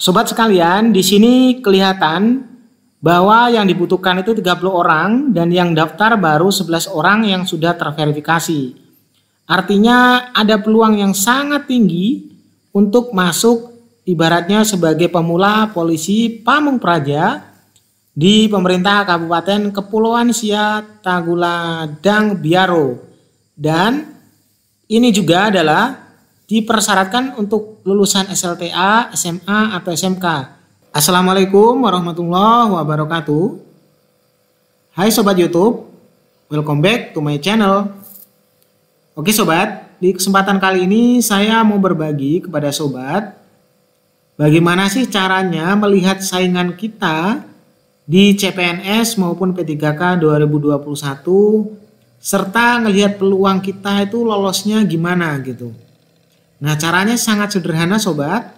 sobat sekalian, di sini kelihatan bahwa yang dibutuhkan itu 30 orang dan yang daftar baru 11 orang yang sudah terverifikasi. Artinya ada peluang yang sangat tinggi untuk masuk ibaratnya sebagai pemula polisi pamung praja di pemerintah Kabupaten Kepulauan Sia Tagulandang Biaro. Dan ini juga adalah dipersyaratkan untuk lulusan SLTA, SMA, atau SMK. Assalamualaikum warahmatullahi wabarakatuh. Hai Sobat Youtube, welcome back to my channel. Oke Sobat, di kesempatan kali ini saya mau berbagi kepada Sobat bagaimana sih caranya melihat saingan kita di CPNS maupun P3K 2021 serta melihat peluang kita itu lolosnya gimana gitu. Nah, caranya sangat sederhana sobat.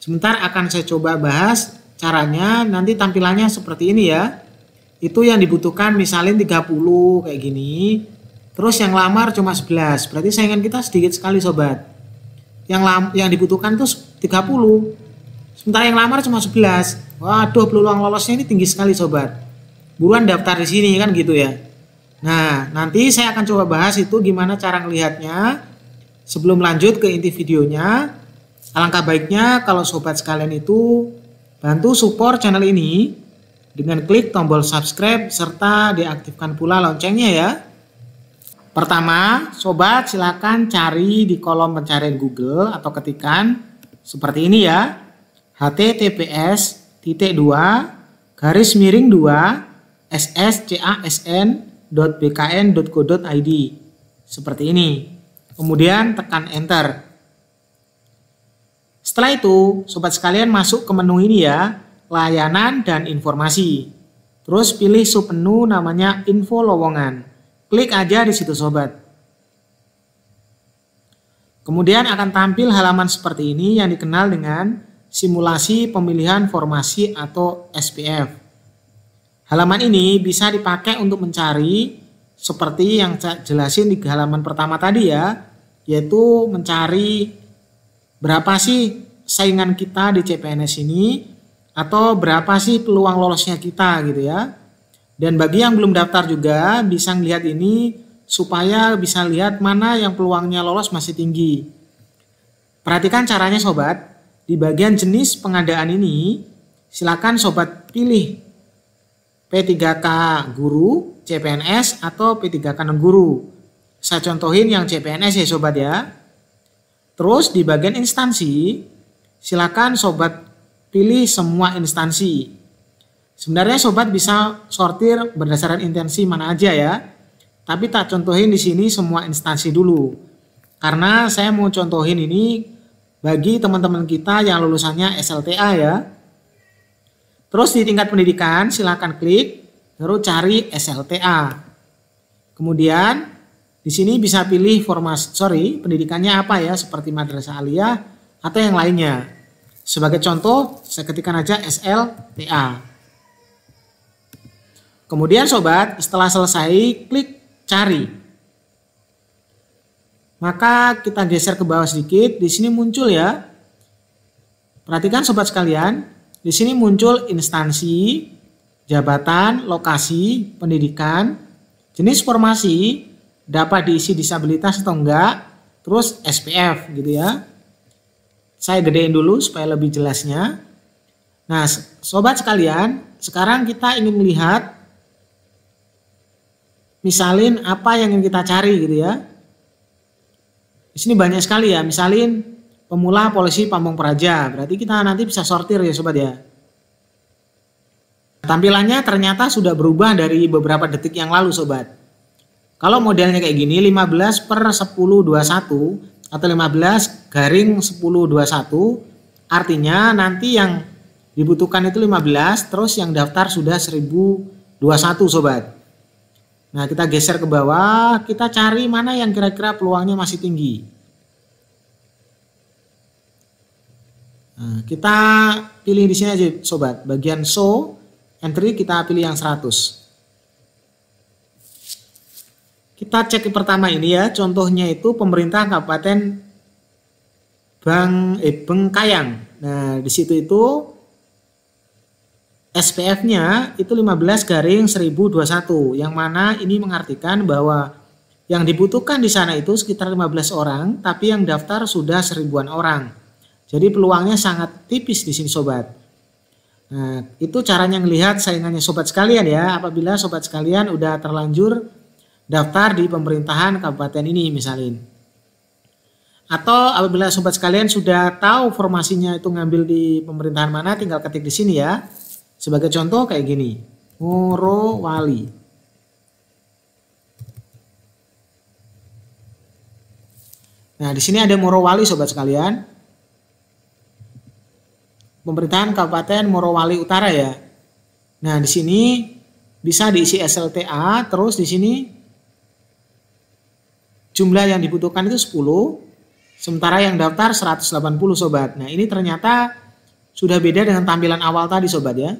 Sebentar akan saya coba bahas caranya, nanti tampilannya seperti ini ya. Itu yang dibutuhkan misalnya 30 kayak gini. Terus yang lamar cuma 11. Berarti saingan kita sedikit sekali sobat. Yang lam yang dibutuhkan tuh 30. Sementara yang lamar cuma 11. Waduh, peluang lolosnya ini tinggi sekali sobat. Buruan daftar di sini kan gitu ya. Nah, nanti saya akan coba bahas itu gimana cara ngelihatnya Sebelum lanjut ke inti videonya, alangkah baiknya kalau sobat sekalian itu bantu support channel ini dengan klik tombol subscribe serta diaktifkan pula loncengnya ya. Pertama, sobat silakan cari di kolom pencarian Google atau ketikan seperti ini ya. https titik 2 garis miring 2 sscasn.bkn.co.id seperti ini. Kemudian tekan enter. Setelah itu, sobat sekalian masuk ke menu ini ya, layanan dan informasi. Terus pilih submenu namanya info lowongan. Klik aja di situ sobat. Kemudian akan tampil halaman seperti ini yang dikenal dengan simulasi pemilihan formasi atau SPF. Halaman ini bisa dipakai untuk mencari seperti yang saya jelasin di halaman pertama tadi ya, yaitu mencari berapa sih saingan kita di CPNS ini atau berapa sih peluang lolosnya kita gitu ya. Dan bagi yang belum daftar juga bisa melihat ini supaya bisa lihat mana yang peluangnya lolos masih tinggi. Perhatikan caranya sobat, di bagian jenis pengadaan ini silakan sobat pilih P3K guru, CPNS atau P3K non guru. Saya contohin yang CPNS ya sobat ya. Terus di bagian instansi, silakan sobat pilih semua instansi. Sebenarnya sobat bisa sortir berdasarkan intensi mana aja ya. Tapi tak contohin di sini semua instansi dulu. Karena saya mau contohin ini bagi teman-teman kita yang lulusannya SLTA ya. Terus di tingkat pendidikan silakan klik, terus cari SLTA. Kemudian di sini bisa pilih formasi, sorry, pendidikannya apa ya, seperti madrasah aliyah atau yang lainnya. Sebagai contoh, saya ketikkan aja SLTA. Kemudian sobat, setelah selesai, klik cari. Maka kita geser ke bawah sedikit, di sini muncul ya. Perhatikan sobat sekalian, di sini muncul instansi, jabatan, lokasi, pendidikan, jenis formasi, dapat diisi disabilitas atau enggak, terus SPF gitu ya. Saya gedein dulu supaya lebih jelasnya. Nah, sobat sekalian, sekarang kita ingin melihat misalin apa yang ingin kita cari gitu ya. Di sini banyak sekali ya, misalin pemula polisi pamong praja. Berarti kita nanti bisa sortir ya sobat ya. Tampilannya ternyata sudah berubah dari beberapa detik yang lalu sobat. Kalau modelnya kayak gini 15 per 10 21 atau 15 garing 10 21 artinya nanti yang dibutuhkan itu 15 terus yang daftar sudah 1021 sobat. Nah kita geser ke bawah kita cari mana yang kira-kira peluangnya masih tinggi. Nah, kita pilih di sini aja sobat bagian show entry kita pilih yang 100. Kita cek pertama ini ya, contohnya itu pemerintah Kabupaten Bang eh, Bengkayang. Nah, di situ itu SPF-nya itu 15 garing 1021 yang mana ini mengartikan bahwa yang dibutuhkan di sana itu sekitar 15 orang, tapi yang daftar sudah seribuan orang. Jadi peluangnya sangat tipis di sini sobat. Nah, itu caranya ngelihat saingannya sobat sekalian ya. Apabila sobat sekalian udah terlanjur daftar di pemerintahan kabupaten ini misalin. Atau apabila sobat sekalian sudah tahu formasinya itu ngambil di pemerintahan mana, tinggal ketik di sini ya. Sebagai contoh kayak gini, Ngoro Wali. Nah, di sini ada Morowali sobat sekalian. Pemerintahan Kabupaten Morowali Utara ya. Nah, di sini bisa diisi SLTA, terus di sini jumlah yang dibutuhkan itu 10, sementara yang daftar 180 sobat. Nah ini ternyata sudah beda dengan tampilan awal tadi sobat ya.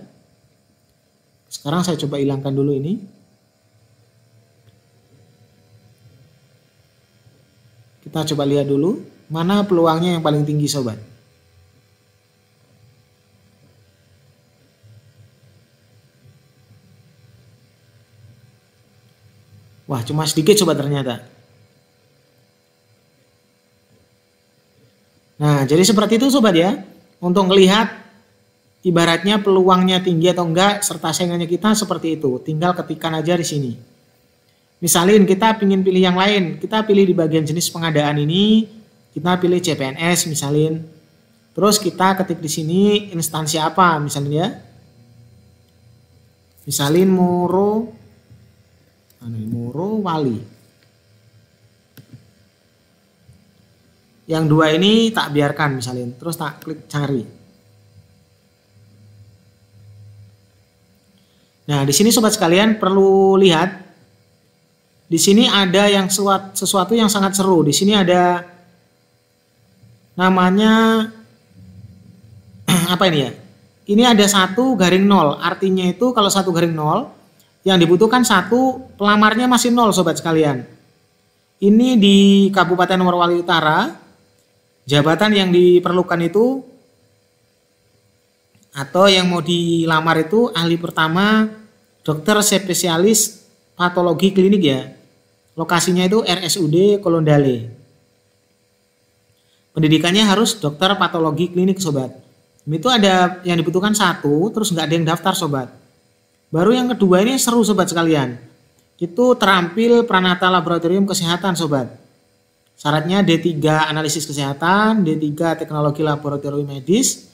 Sekarang saya coba hilangkan dulu ini. Kita coba lihat dulu mana peluangnya yang paling tinggi sobat. Wah, cuma sedikit sobat ternyata. Nah, jadi seperti itu sobat ya. Untuk melihat ibaratnya peluangnya tinggi atau enggak serta saingannya kita seperti itu. Tinggal ketikkan aja di sini. Misalin kita ingin pilih yang lain, kita pilih di bagian jenis pengadaan ini, kita pilih CPNS misalin. Terus kita ketik di sini instansi apa misalnya ya. Misalin Muro, anu, Muro Wali. yang dua ini tak biarkan misalnya terus tak klik cari nah di sini sobat sekalian perlu lihat di sini ada yang sesuatu, yang sangat seru di sini ada namanya apa ini ya ini ada satu garing nol artinya itu kalau satu garing nol yang dibutuhkan satu pelamarnya masih nol sobat sekalian ini di Kabupaten Morowali Utara Jabatan yang diperlukan itu atau yang mau dilamar itu ahli pertama dokter spesialis patologi klinik ya. Lokasinya itu RSUD Kolondale. Pendidikannya harus dokter patologi klinik sobat. Itu ada yang dibutuhkan satu, terus nggak ada yang daftar sobat. Baru yang kedua ini seru sobat sekalian. Itu terampil Pranata Laboratorium Kesehatan sobat. Syaratnya D3 analisis kesehatan, D3 teknologi laboratorium medis.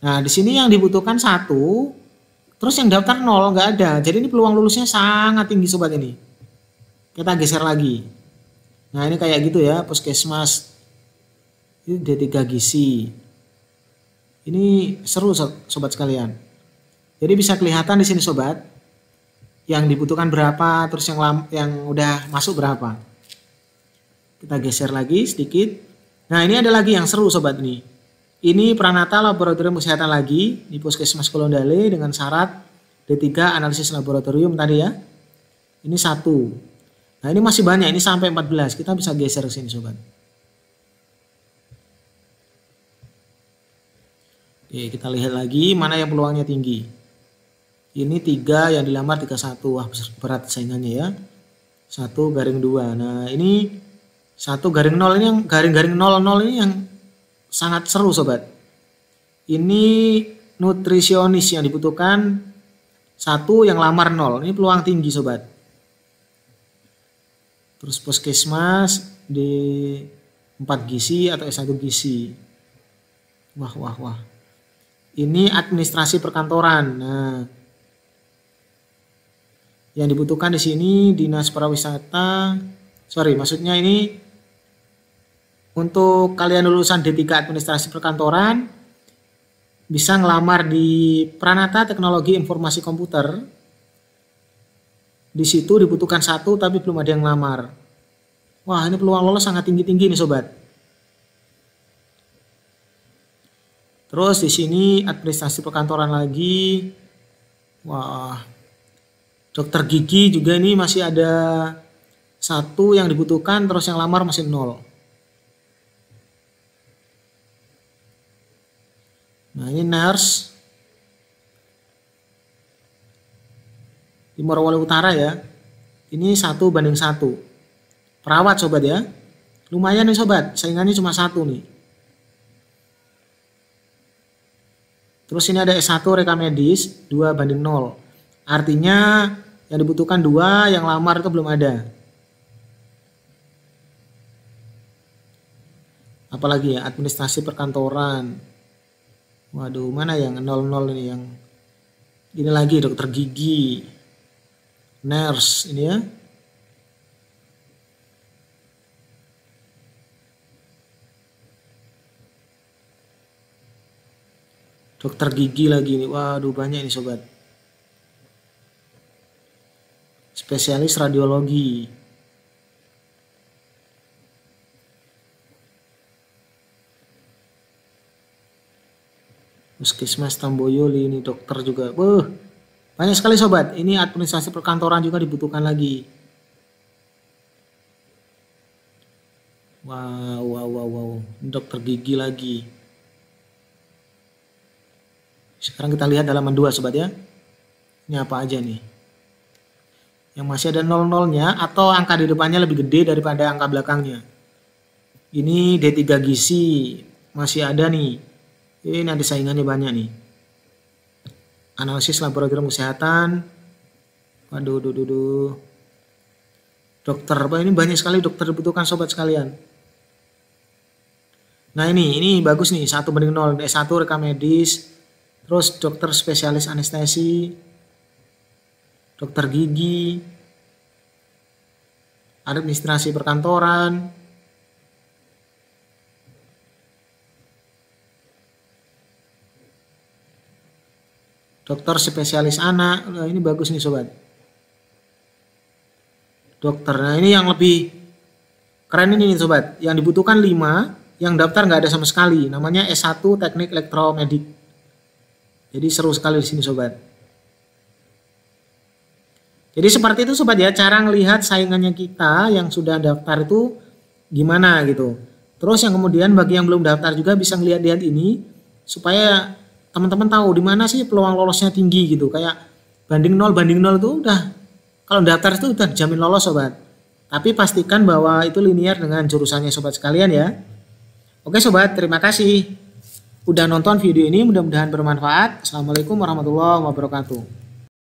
Nah, di sini yang dibutuhkan satu, terus yang daftar nol nggak ada. Jadi ini peluang lulusnya sangat tinggi sobat ini. Kita geser lagi. Nah, ini kayak gitu ya, puskesmas. Ini D3 gizi. Ini seru sobat sekalian. Jadi bisa kelihatan di sini sobat yang dibutuhkan berapa, terus yang yang udah masuk berapa. Kita geser lagi sedikit. Nah, ini ada lagi yang seru sobat nih. Ini Pranata Laboratorium Kesehatan lagi di Puskesmas Kolondale dengan syarat D3 analisis laboratorium tadi ya. Ini satu. Nah, ini masih banyak, ini sampai 14. Kita bisa geser ke sini sobat. Oke, kita lihat lagi mana yang peluangnya tinggi. Ini tiga yang dilamar 31. Wah, berat saingannya ya. Satu garing dua. Nah, ini satu garing nol ini yang garing garing nol nol ini yang sangat seru sobat. Ini nutrisionis yang dibutuhkan satu yang lamar nol ini peluang tinggi sobat. Terus puskesmas di 4 gizi atau S1 gizi. Wah wah wah. Ini administrasi perkantoran. Nah, yang dibutuhkan di sini dinas pariwisata sorry maksudnya ini untuk kalian lulusan D3 Administrasi Perkantoran bisa ngelamar di Pranata Teknologi Informasi Komputer. Di situ dibutuhkan satu tapi belum ada yang ngelamar. Wah, ini peluang lolos sangat tinggi-tinggi nih sobat. Terus di sini administrasi perkantoran lagi. Wah. Dokter gigi juga ini masih ada satu yang dibutuhkan terus yang lamar masih nol. Nah ini nurse di Morowali Utara ya. Ini satu banding satu. Perawat sobat ya. Lumayan nih sobat, saingannya cuma satu nih. Terus ini ada S1 reka medis 2 banding 0. Artinya yang dibutuhkan dua, yang lamar itu belum ada. Apalagi ya administrasi perkantoran, Waduh, mana yang 00 ini yang ini lagi dokter gigi. Nurse ini ya. Dokter gigi lagi ini. Waduh, banyak ini sobat. Spesialis radiologi. Puskesmas Tamboyoli ini dokter juga. Wah, banyak sekali sobat. Ini administrasi perkantoran juga dibutuhkan lagi. Wow, wow, wow, wow. Dokter gigi lagi. Sekarang kita lihat dalam dua sobat ya. Ini apa aja nih? Yang masih ada nol-nolnya atau angka di depannya lebih gede daripada angka belakangnya. Ini D3 Gizi masih ada nih ini ada saingannya banyak nih. Analisis laboratorium kesehatan. Waduh, duh, duh, duh. Dokter, ini banyak sekali dokter dibutuhkan sobat sekalian. Nah ini, ini bagus nih, satu banding nol. S1 rekam medis, terus dokter spesialis anestesi, dokter gigi, administrasi perkantoran, dokter spesialis anak nah, ini bagus nih sobat dokter nah ini yang lebih keren ini nih sobat yang dibutuhkan 5 yang daftar nggak ada sama sekali namanya S1 teknik elektromedik jadi seru sekali di sini sobat jadi seperti itu sobat ya cara ngelihat saingannya kita yang sudah daftar itu gimana gitu terus yang kemudian bagi yang belum daftar juga bisa ngelihat-lihat ini supaya teman-teman tahu di mana sih peluang lolosnya tinggi gitu kayak banding nol banding nol itu udah kalau daftar itu udah jamin lolos sobat tapi pastikan bahwa itu linear dengan jurusannya sobat sekalian ya oke sobat terima kasih udah nonton video ini mudah-mudahan bermanfaat assalamualaikum warahmatullahi wabarakatuh